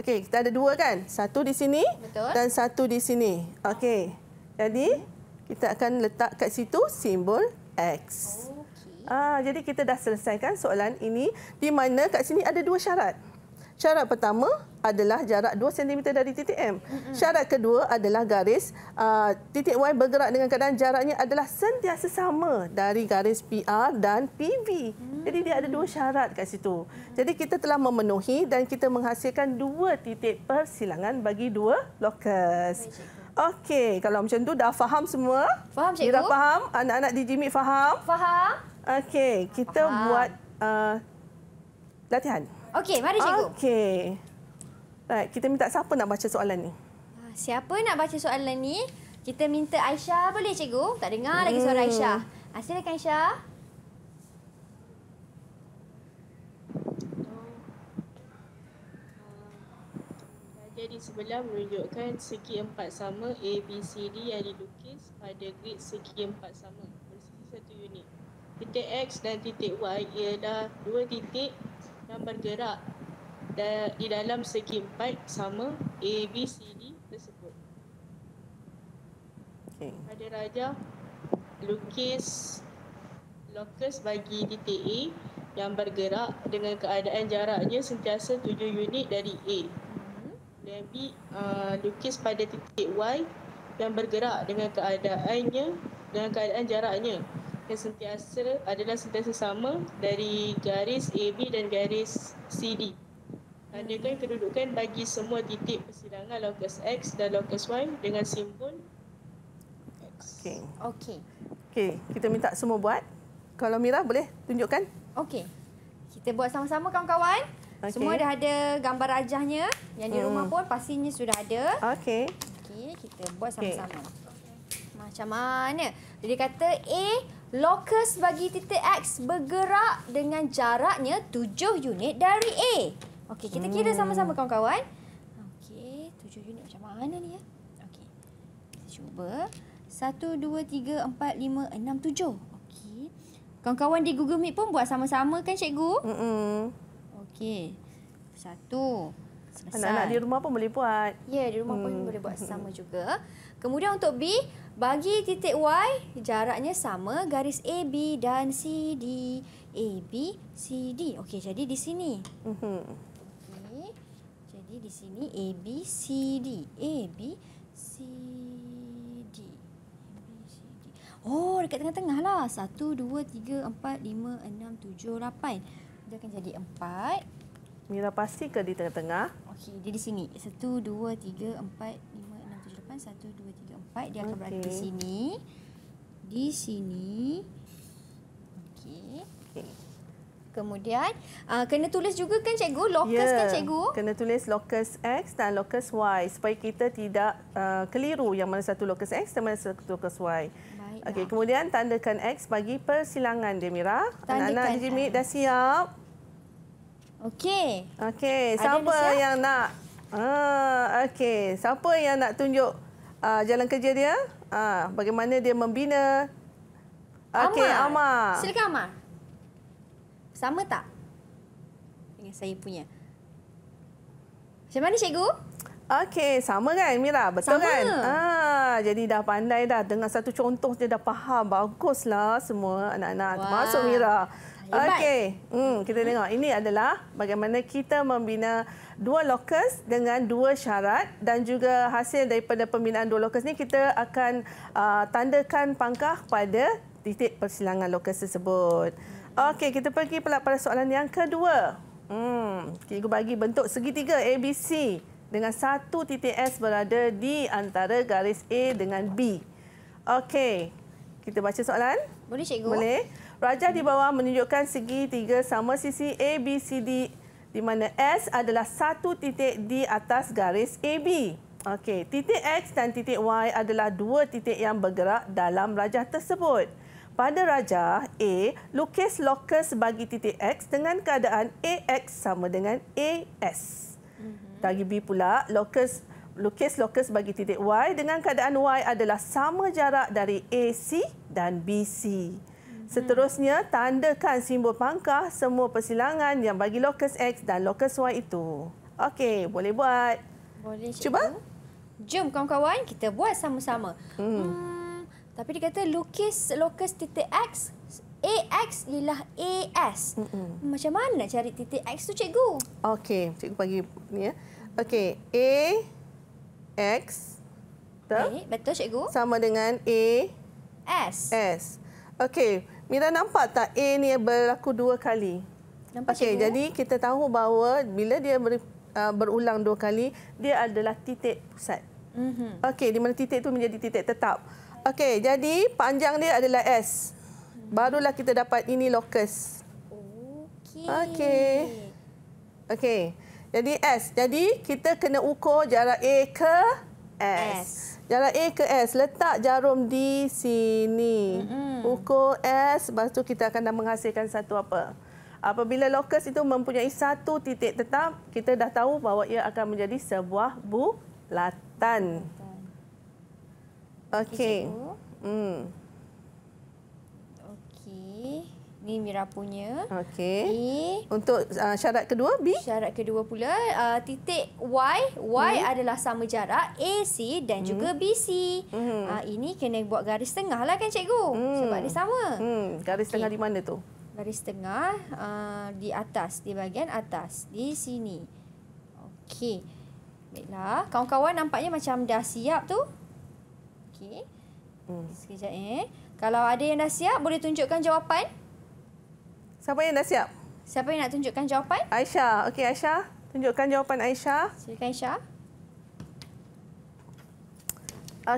Okey, kita ada dua kan? Satu di sini Betul. dan satu di sini. Okey. Jadi kita akan letak kat situ simbol X. Ah, jadi kita dah selesaikan soalan ini di mana kat sini ada dua syarat. Syarat pertama adalah jarak 2 cm dari titik M. Syarat kedua adalah garis uh, titik Y bergerak dengan keadaan jaraknya adalah sentiasa sama dari garis PR dan PV. Mm. Jadi dia ada dua syarat kat situ. Jadi kita telah memenuhi dan kita menghasilkan dua titik persilangan bagi dua lokus. Okey, kalau macam tu dah faham semua? Faham cikgu. Dah faham? Anak-anak di Jimmy faham? Faham. Okey, kita faham. buat uh, latihan. Okey, mari cikgu. Okey. Baik, kita minta siapa nak baca soalan ni? Ah, siapa nak baca soalan ni? Kita minta Aisyah boleh cikgu? Tak dengar hmm. lagi suara hmm. Aisyah. Ah, silakan Aisyah. Jadi sebelah menunjukkan segi empat sama A, B, C, D yang dilukis pada grid segi empat sama bersisi satu unit. Titik X dan titik Y ialah dua titik yang bergerak di dalam segi empat sama A, B, C, D tersebut. Okay. Pada raja, lukis lokus bagi titik A yang bergerak dengan keadaan jaraknya sentiasa tujuh unit dari A dinamik uh, lukis pada titik Y yang bergerak dengan keadaannya dengan keadaan jaraknya yang sentiasa adalah sentiasa sama dari garis AB dan garis CD. Tandakan kedudukan bagi semua titik persilangan lokus X dan lokus Y dengan simbol X. Okey. Okay. Okey, kita minta semua buat. Kalau Mirah boleh tunjukkan. Okey. Kita buat sama-sama kawan-kawan. Okay. Semua dah ada gambar rajahnya. Yang di rumah hmm. pun pastinya sudah ada. Okey. Okey, kita buat sama-sama. Okay. Macam mana? Jadi kata A, lokus bagi titik X bergerak dengan jaraknya 7 unit dari A. Okey, kita kira hmm. sama-sama hmm. kawan-kawan. Okey, 7 unit macam mana ni ya? Okey. cuba. 1 2 3 4 5 6 7. Okey. Kawan-kawan di Google Meet pun buat sama-sama kan cikgu? Hmm. -mm. Okey. Satu. Anak-anak di rumah pun boleh buat. Ya, di rumah hmm. pun boleh buat [LAUGHS] sama juga. Kemudian untuk B, bagi titik Y, jaraknya sama garis AB dan CD. AB, CD. Okey, jadi di sini. Mhm. Okay. Jadi di sini AB, CD. AB, CD. Oh, dekat tengah-tengah lah. Satu, dua, tiga, empat, lima, enam, tujuh, lapan. Dia akan jadi empat. Mira pasti ke di tengah-tengah? Okey, dia di sini. Satu, dua, tiga, empat, lima, enam, tujuh, lapan. Satu, dua, tiga, empat. Dia akan berada di sini. Di sini. Okey. Okey. Kemudian, uh, kena tulis juga kan cikgu? lokus yeah. kan ya. cikgu? Kena tulis lokus X dan lokus Y supaya kita tidak uh, keliru yang mana satu lokus X dan mana satu lokus Y. Okey, ya. kemudian tandakan X bagi persilangan Demira. Anak-anak Jimmy dah siap. Okey. Okey, siapa yang nak? Ah, okey. Siapa yang nak tunjuk uh, jalan kerja dia? Ah, uh, bagaimana dia membina? Okey, Amar. Silakan Amar. Sama tak? Ini saya punya. Macam mana cikgu? Okey, sama kan Mira? Betul sama. kan? Ah, jadi dah pandai dah. Dengan satu contoh dia dah faham. Baguslah semua anak-anak. Wow. Masuk Mira. Okey, hmm, kita tengok. Ini adalah bagaimana kita membina dua lokus dengan dua syarat dan juga hasil daripada pembinaan dua lokus ni kita akan uh, tandakan pangkah pada titik persilangan lokus tersebut. Okey, kita pergi pula pada soalan yang kedua. Hmm, cikgu bagi bentuk segitiga ABC dengan satu titik S berada di antara garis A dengan B. Okey, kita baca soalan. Boleh, cikgu. Boleh. Rajah di bawah menunjukkan segi tiga sama sisi A, B, C, D di mana S adalah satu titik di atas garis AB. Okey, titik X dan titik Y adalah dua titik yang bergerak dalam rajah tersebut. Pada rajah A, lukis lokus bagi titik X dengan keadaan AX sama dengan AS. Bagi mm-hmm. B pula, locus lukis lokus bagi titik Y dengan keadaan Y adalah sama jarak dari AC dan BC. Mm-hmm. Seterusnya, tandakan simbol pangkah semua persilangan yang bagi lokus X dan lokus Y itu. Okey, boleh buat. Boleh, Cikgu. Cuba. Jom, kawan-kawan. Kita buat sama-sama. Hmm. Hmm, tapi dia kata lukis lokus titik X AX ialah AS. Mm -mm. Macam mana nak cari titik X tu cikgu? Okey, cikgu bagi ni ya. Okey, A X betul? Eh, betul cikgu. Sama dengan A S. S. Okey, Mira nampak tak A ni berlaku dua kali? Nampak okay, cikgu. Okey, jadi kita tahu bahawa bila dia ber, uh, berulang dua kali, dia adalah titik pusat. Mm Okey, di mana titik tu menjadi titik tetap. Okey, jadi panjang dia adalah S barulah kita dapat ini lokus. Okey. Okey. Okey. Jadi S. Jadi kita kena ukur jarak A ke S. S. Jarak A ke S. Letak jarum di sini. Mm-hmm. Ukur S. Lepas tu kita akan dah menghasilkan satu apa. Apabila lokus itu mempunyai satu titik tetap, kita dah tahu bahawa ia akan menjadi sebuah bulatan. Okey. Okay. Hmm. Ini Mira punya. Okey. A. E. Untuk uh, syarat kedua B. Syarat kedua pula uh, titik Y. Y hmm. adalah sama jarak AC dan hmm. juga BC. Hmm. Uh, ini kena buat garis tengah lah kan cikgu. Hmm. Sebab dia sama. Hmm. Garis okay. tengah di mana tu? Garis tengah uh, di atas. Di bahagian atas. Di sini. Okey. Baiklah. Kawan-kawan nampaknya macam dah siap tu. Okey. Hmm. Sekejap eh. Kalau ada yang dah siap boleh tunjukkan jawapan. Siapa yang dah siap? Siapa yang nak tunjukkan jawapan? Aisyah. Okey, Aisyah. Tunjukkan jawapan Aisyah. Silakan Aisyah.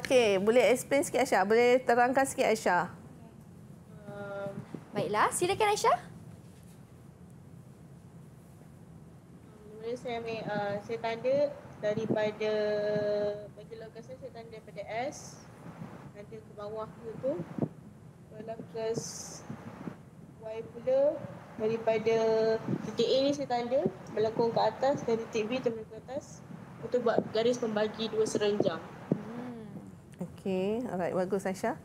Okey, boleh explain sikit Aisyah? Boleh terangkan sikit Aisyah? Um, baiklah, silakan Aisyah. Saya ambil uh, saya tanda daripada bagi lokasi saya tanda daripada S nanti ke bawah itu ke Y pula daripada titik A ni saya tanda melengkung ke atas dan titik B terbalik ke atas untuk buat garis pembagi dua seranjang. Hmm. Okey, alright bagus Aisha.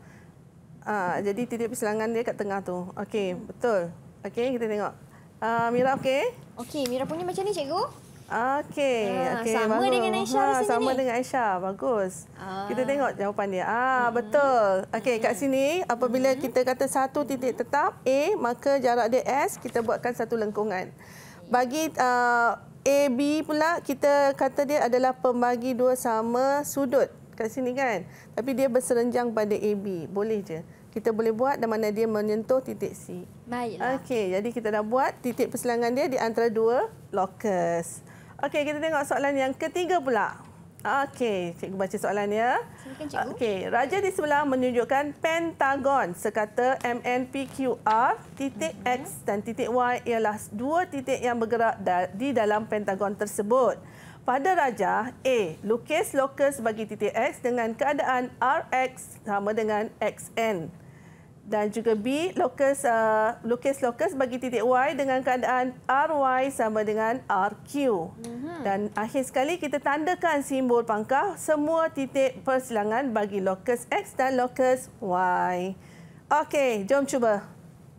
Ah, jadi titik persilangan dia kat tengah tu. Okey, hmm. betul. Okey, kita tengok. Uh, Mira okey? Okey, Mira punya macam ni cikgu? Okey, ha, okey. Sama bagus. dengan Aisyah ha, sini. Ah, sama ni. dengan Aisyah. Bagus. Ha. Kita tengok jawapan dia. Ah, ha, betul. Okey, kat hmm. sini apabila hmm. kita kata satu titik tetap A, maka jarak dia S, kita buatkan satu lengkungan. Bagi uh, AB pula kita kata dia adalah pembagi dua sama sudut. Kat sini kan? Tapi dia berserenjang pada AB. Boleh je. Kita boleh buat dan mana dia menyentuh titik C. Baiklah. Okey, jadi kita dah buat titik persilangan dia di antara dua lokus. Okey, kita tengok soalan yang ketiga pula. Okey, cikgu baca soalan ya. Okey, raja di sebelah menunjukkan pentagon sekata MNPQR titik mm -hmm. X dan titik Y ialah dua titik yang bergerak di dalam pentagon tersebut. Pada raja, A, lukis lokus bagi titik X dengan keadaan RX sama dengan XN. Mm dan juga B, lokus uh, lukis lokus bagi titik Y dengan keadaan RY sama dengan RQ. Mm -hmm. Dan akhir sekali kita tandakan simbol pangkah semua titik persilangan bagi lokus X dan lokus Y. Okey, jom cuba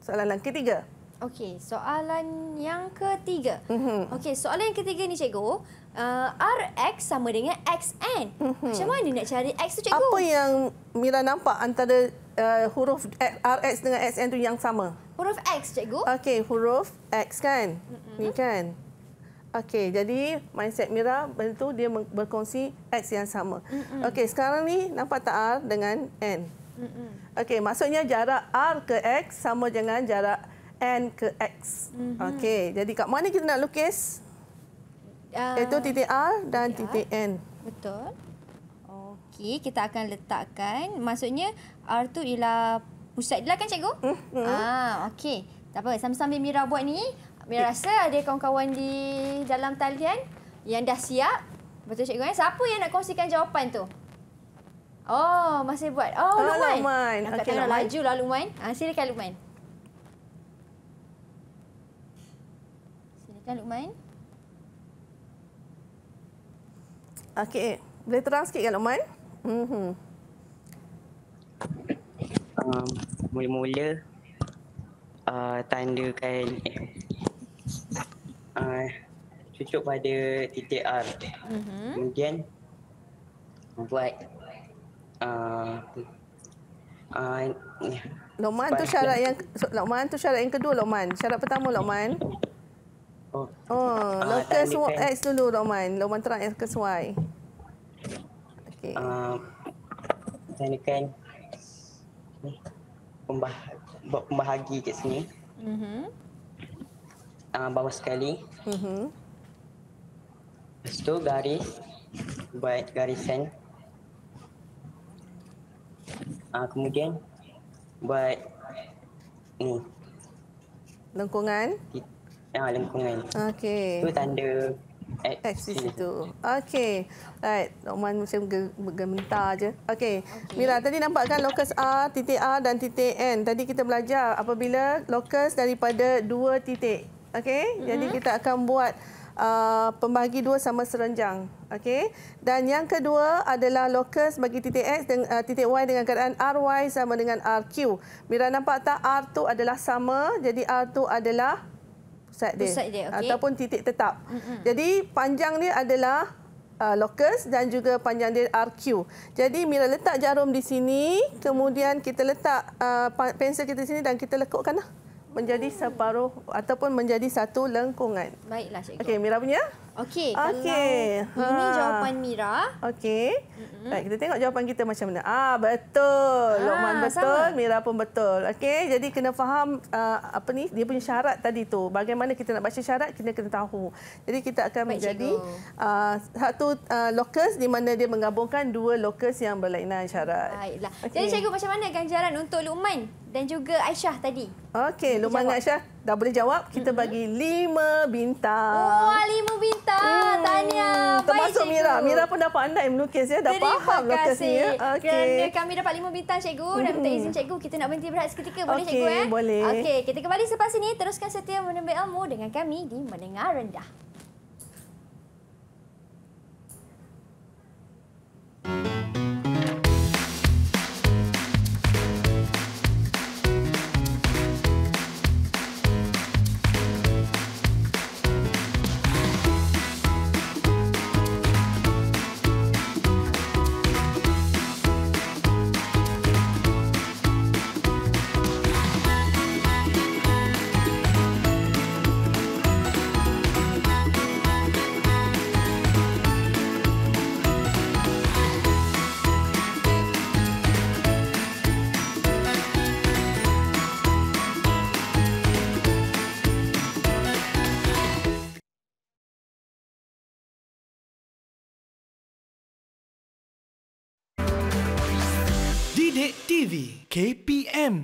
soalan yang ketiga. Okey, soalan yang ketiga. Mm -hmm. Okey, soalan yang ketiga ni cikgu uh, RX sama dengan XN. Mm -hmm. Macam mana nak cari X tu, cikgu? Apa yang Mira nampak antara uh, huruf RX dengan XN tu yang sama? Huruf X, cikgu. Okey, huruf X kan? Mm -hmm. Ni kan? Okey, jadi mindset Mira itu dia berkongsi X yang sama. Mm -hmm. Okey, sekarang ni nampak tak R dengan N? Mm -hmm. Okey, maksudnya jarak R ke X sama dengan jarak N ke X. Mm -hmm. Okey, jadi kat mana kita nak lukis? Uh, ah, iaitu titik R dan titik, titik N. Betul. Okey, kita akan letakkan. Maksudnya R tu ialah pusat dia kan cikgu? Mm-hmm. Ah, okey. Tak apa, sambil-sambil Mira buat ni, Mira ya. rasa ada kawan-kawan di dalam talian yang dah siap. Betul cikgu kan? Siapa yang nak kongsikan jawapan tu? Oh, masih buat. Oh, ah, Luman. Oh, Luman. Nak okay, Luman. laju lah Luman. Ah, silakan Luman. Silakan Luman. Luman. Okey, boleh terang sikit kan Luqman? Mm-hmm. Um, mula-mula uh, tandakan uh, cucuk pada titik R. Mm-hmm. Kemudian buat uh, uh, Luqman tu syarat yang Luqman tu syarat yang kedua Luqman. Syarat pertama Luqman. mm Oh, ah, oh local ah, eh. X dulu Roman. Roman Trang X ke Y. Okay. Uh, ah, saya ni kan pembah pembahagi kat sini. Uh huh. Uh, bawah sekali. Mhm. Lepas tu garis buat garisan. Uh, kemudian buat ni. Lengkungan. Kita ah, lengkungan. Okey. Itu tanda X di situ. Okey. Alright. Norman macam gementar je. Okey. mira tadi nampak kan locus A, titik A dan titik N. Tadi kita belajar apabila locus daripada dua titik. Okey. Mm-hmm. Jadi kita akan buat uh, pembagi dua sama serenjang. Okey. Dan yang kedua adalah lokus bagi titik X dengan uh, titik Y dengan keadaan RY sama dengan RQ. Mira nampak tak R tu adalah sama. Jadi R tu adalah side to dia. Side dia okay. Ataupun titik tetap. Mm -hmm. Jadi panjang dia adalah uh, locus dan juga panjang dia RQ. Jadi Mira letak jarum di sini, kemudian kita letak uh, pensel kita di sini dan kita lekukkanlah menjadi hmm. separuh ataupun menjadi satu lengkungan. Baiklah cikgu. Okey, Mira punya? Okey, okay. ha. ini jawapan Mira. Okey. Mm-hmm. Baik, kita tengok jawapan kita macam mana. Ah, betul. Ha, Lokman betul, sama. Mira pun betul. Okey, jadi kena faham uh, apa ni? Dia punya syarat tadi tu. Bagaimana kita nak baca syarat, kita kena tahu. Jadi kita akan Baik, menjadi uh, satu uh, lokus di mana dia menggabungkan dua lokus yang berlainan syarat. Baiklah. Okay. Jadi cikgu macam mana ganjaran untuk Lokman dan juga Aisyah tadi? Okey, Lokman dan Aisyah dah boleh jawab, kita mm-hmm. bagi lima bintang. Wah, lima bintang. Hmm. Tanya. Termasuk Baik, Mira. Mira pun dah pandai melukis. Ya. Dah Terima faham kasih. Okey. Okay. kami dapat lima bintang, Cikgu. Hmm. Dan minta izin Cikgu, kita nak berhenti berat seketika. Boleh, okay, Cikgu? Ya? Boleh. Okay, kita kembali selepas ini. Teruskan setia menembak ilmu dengan kami di Mendengar Rendah. Bilik TV KPM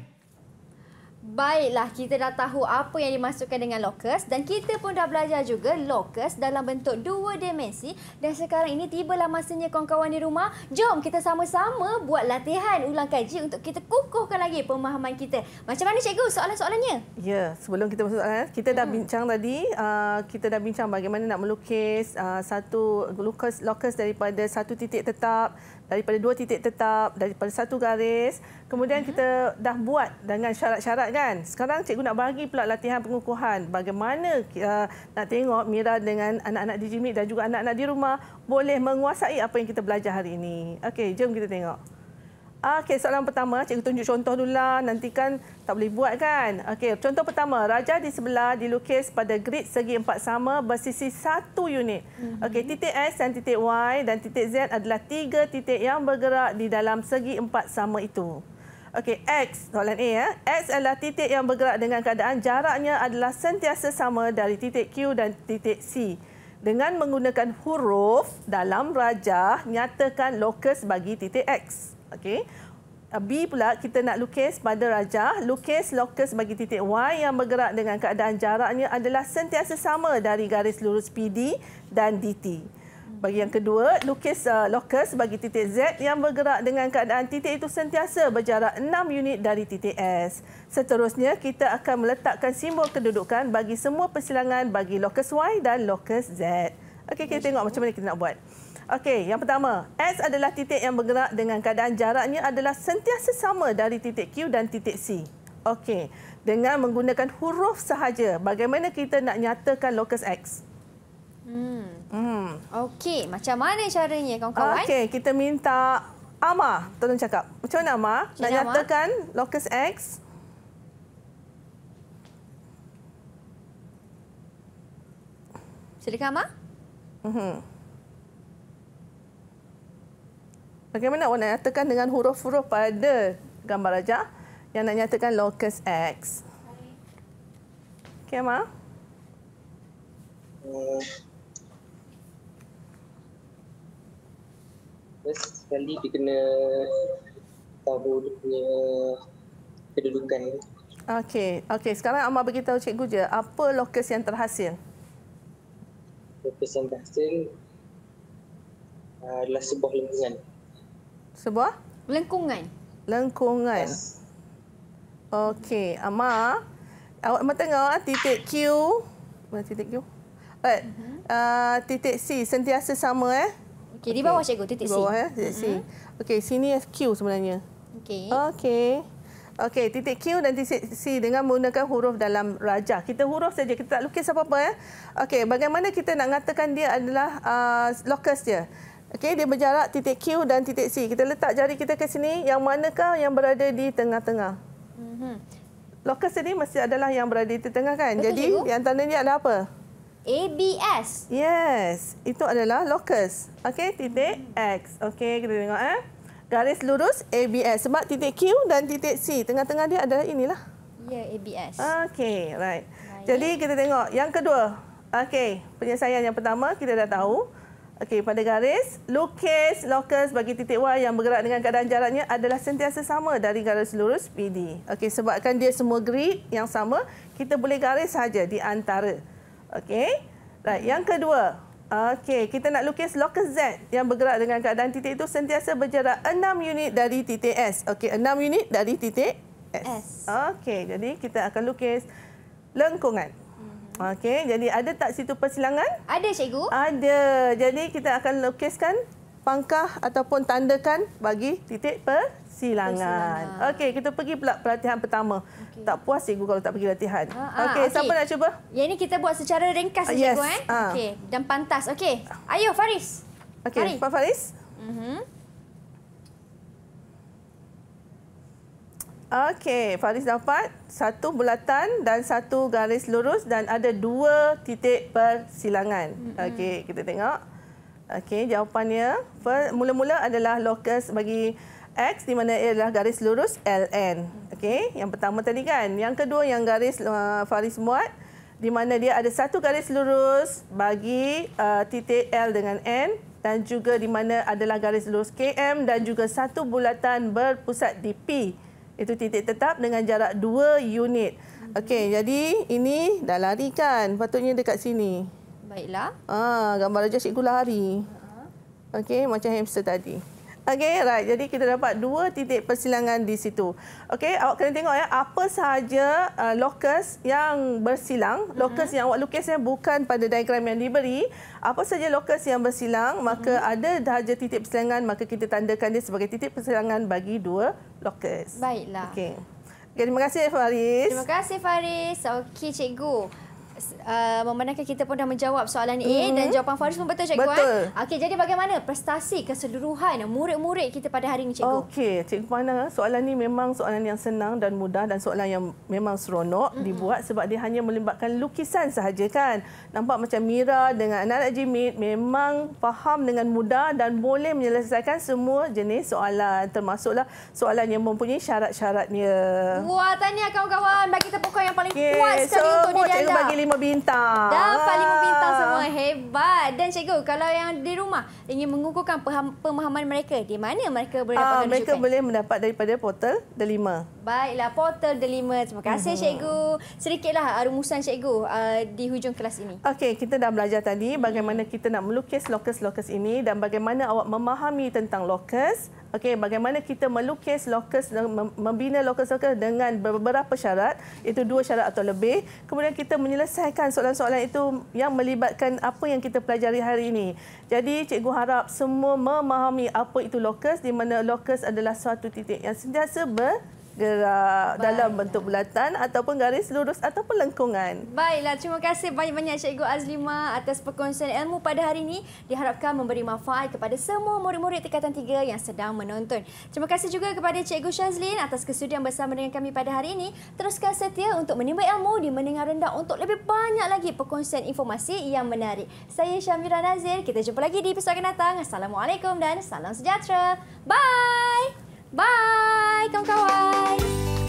Baiklah, kita dah tahu apa yang dimasukkan dengan lokus dan kita pun dah belajar juga lokus dalam bentuk dua dimensi dan sekarang ini tibalah masanya kawan-kawan di rumah. Jom kita sama-sama buat latihan ulang kaji untuk kita kukuhkan lagi pemahaman kita. Macam mana cikgu soalan-soalannya? Ya, sebelum kita masuk soalan, kita dah hmm. bincang tadi, uh, kita dah bincang bagaimana nak melukis uh, satu lokus lokus daripada satu titik tetap daripada dua titik tetap, daripada satu garis. Kemudian uh-huh. kita dah buat dengan syarat-syarat kan. Sekarang cikgu nak bagi pula latihan pengukuhan. Bagaimana uh, nak tengok Mira dengan anak-anak di Jimmy dan juga anak-anak di rumah boleh menguasai apa yang kita belajar hari ini. Okey, jom kita tengok. Okey, soalan pertama. Cikgu tunjuk contoh dulu lah. Nanti kan tak boleh buat kan? Okey, contoh pertama. Raja di sebelah dilukis pada grid segi empat sama bersisi satu unit. Mhm. Okey, titik S dan titik Y dan titik Z adalah tiga titik yang bergerak di dalam segi empat sama itu. Okey, X, soalan A. Eh? X adalah titik yang bergerak dengan keadaan jaraknya adalah sentiasa sama dari titik Q dan titik C. Dengan menggunakan huruf dalam rajah, nyatakan lokus bagi titik X. Okey. Uh, B pula kita nak lukis pada rajah. Lukis lokus bagi titik Y yang bergerak dengan keadaan jaraknya adalah sentiasa sama dari garis lurus PD dan DT. Bagi yang kedua, lukis uh, lokus bagi titik Z yang bergerak dengan keadaan titik itu sentiasa berjarak 6 unit dari titik S. Seterusnya, kita akan meletakkan simbol kedudukan bagi semua persilangan bagi lokus Y dan lokus Z. Okey, kita tengok macam mana kita nak buat. Okey, yang pertama, S adalah titik yang bergerak dengan keadaan jaraknya adalah sentiasa sama dari titik Q dan titik C. Okey, dengan menggunakan huruf sahaja, bagaimana kita nak nyatakan lokus X? Hmm. Hmm. Okey, macam mana caranya kawan-kawan? Okey, kita minta Ama tolong cakap. Macam mana Ama Cina nak nyatakan Ama? lokus X? Silakan Ama. Mhm. Bagaimana awak nak nyatakan dengan huruf-huruf pada gambar raja yang nak nyatakan locus X? Okey, Ma. Uh. First sekali dia kena tahu dia kedudukan. Okey, okay. Sekarang Amar beritahu cikgu je, apa lokus yang terhasil? Lokus yang terhasil ah, adalah sebuah lingkungan. Sebuah? Lengkungan. Lengkungan. Yes. Okey, Ama. Awak tengok ah, titik Q. Mana titik Q? Right. Uh eh, mhm. ah, titik C, sentiasa sama. eh. Okay, di bawah cikgu, titik C. Di bawah, C. Eh? titik uh -huh. C. Mhm. Okey, sini Q sebenarnya. Okey. Okey. Okey, titik Q dan titik C dengan menggunakan huruf dalam rajah. Kita huruf saja, kita tak lukis apa-apa. Eh? Okey, bagaimana kita nak mengatakan dia adalah uh, locus dia? Okey, dia berjarak titik Q dan titik C. Kita letak jari kita ke sini, yang manakah yang berada di tengah-tengah? Mhm. Lokus ini mesti adalah yang berada di tengah kan? Betul, Jadi, cikgu? yang tandanya adalah apa? ABS. Yes, itu adalah lokus. Okey, titik X. Okey, kita tengok eh. Garis lurus ABS sebab titik Q dan titik C tengah-tengah dia adalah inilah. Ya, ABS. Okey, right. Jadi, kita tengok yang kedua. Okey, penyelesaian yang pertama kita dah tahu. Okey, pada garis, lukis lokus bagi titik Y yang bergerak dengan keadaan jaraknya adalah sentiasa sama dari garis lurus PD. Okey, sebabkan dia semua grid yang sama, kita boleh garis saja di antara. Okey. Right, yang kedua. Okey, kita nak lukis lokus Z yang bergerak dengan keadaan titik itu sentiasa berjarak 6 unit dari titik S. Okey, 6 unit dari titik S. S. Okey, jadi kita akan lukis lengkungan. Hmm. Okey, jadi ada tak situ persilangan? Ada, cikgu. Ada. Jadi kita akan lukiskan pangkah ataupun tandakan bagi titik persilangan. persilangan. Okey, kita pergi pula pelatihan pertama. Okay. Tak puas cikgu kalau tak pergi latihan. Ah, ah, okey, okay. siapa nak cuba? Yang ini kita buat secara ringkas cikgu yes. eh. Ah. Okey, dan pantas. Okey. Ayuh Faris. Okey, Faris. Mhm. Uh -huh. Okey, Faris dapat satu bulatan dan satu garis lurus dan ada dua titik persilangan. Mm-hmm. Okey, kita tengok. Okey, jawapannya mula-mula adalah lokus bagi X di mana ia adalah garis lurus LN. Okey, yang pertama tadi kan. Yang kedua yang garis uh, Faris buat di mana dia ada satu garis lurus bagi uh, titik L dengan N dan juga di mana adalah garis lurus KM dan juga satu bulatan berpusat di P. Itu titik tetap dengan jarak 2 unit. Okey, okay. jadi ini dah lari kan? Patutnya dekat sini. Baiklah. Ah, gambar raja cikgu lari. Ha. Okey, macam hamster tadi. Okey, right. Jadi kita dapat dua titik persilangan di situ. Okey, awak kena tengok ya apa sahaja uh, locus yang bersilang, mm -hmm. lokus yang awak lukisnya bukan pada diagram yang diberi, apa sahaja lokus yang bersilang, maka mm -hmm. ada darjah titik persilangan, maka kita tandakan dia sebagai titik persilangan bagi dua lokus. Baiklah. Okey. Okay, terima kasih Faris. Terima kasih Faris. Okey, cikgu uh, memandangkan kita pun dah menjawab soalan ini mm-hmm. dan jawapan Faris pun betul cikgu. kan. Okey, jadi bagaimana prestasi keseluruhan murid-murid kita pada hari ini cikgu? Okey, cikgu Fana, eh, soalan ini memang soalan yang senang dan mudah dan soalan yang memang seronok mm-hmm. dibuat sebab dia hanya melibatkan lukisan sahaja kan. Nampak macam Mira dengan anak-anak Jimit memang faham dengan mudah dan boleh menyelesaikan semua jenis soalan termasuklah soalan yang mempunyai syarat-syaratnya. Wah, tanya kawan-kawan bagi tepukan yang paling okay. kuat sekali so, untuk dia. Cikgu bagi lima bintang. Dapat lima bintang semua. Hebat. Dan cikgu, kalau yang di rumah ingin mengukuhkan pemahaman mereka, di mana mereka boleh ah, dapatkan rujukan? Mereka boleh mendapat daripada portal Delima. Baiklah, portal Delima. Terima kasih, mm-hmm. cikgu. Sedikitlah ah, rumusan cikgu ah, di hujung kelas ini. Okey, kita dah belajar tadi bagaimana kita nak melukis lokus-lokus ini dan bagaimana awak memahami tentang lokus. Okey, bagaimana kita melukis lokus, membina lokus-lokus dengan beberapa syarat, itu dua syarat atau lebih. Kemudian kita menyelesaikan menyelesaikan soalan-soalan itu yang melibatkan apa yang kita pelajari hari ini. Jadi cikgu harap semua memahami apa itu lokus di mana lokus adalah suatu titik yang sentiasa ber gerak uh, dalam bentuk bulatan ataupun garis lurus ataupun lengkungan. Baiklah, terima kasih banyak-banyak Cikgu Azlima atas perkongsian ilmu pada hari ini. Diharapkan memberi manfaat kepada semua murid-murid tingkatan 3 yang sedang menonton. Terima kasih juga kepada Cikgu Shazlin atas kesudian bersama dengan kami pada hari ini. Teruskan setia untuk menimba ilmu di mendengar rendah untuk lebih banyak lagi perkongsian informasi yang menarik. Saya Syamira Nazir, kita jumpa lagi di episod akan datang. Assalamualaikum dan salam sejahtera. Bye! Bye, kawan-kawan!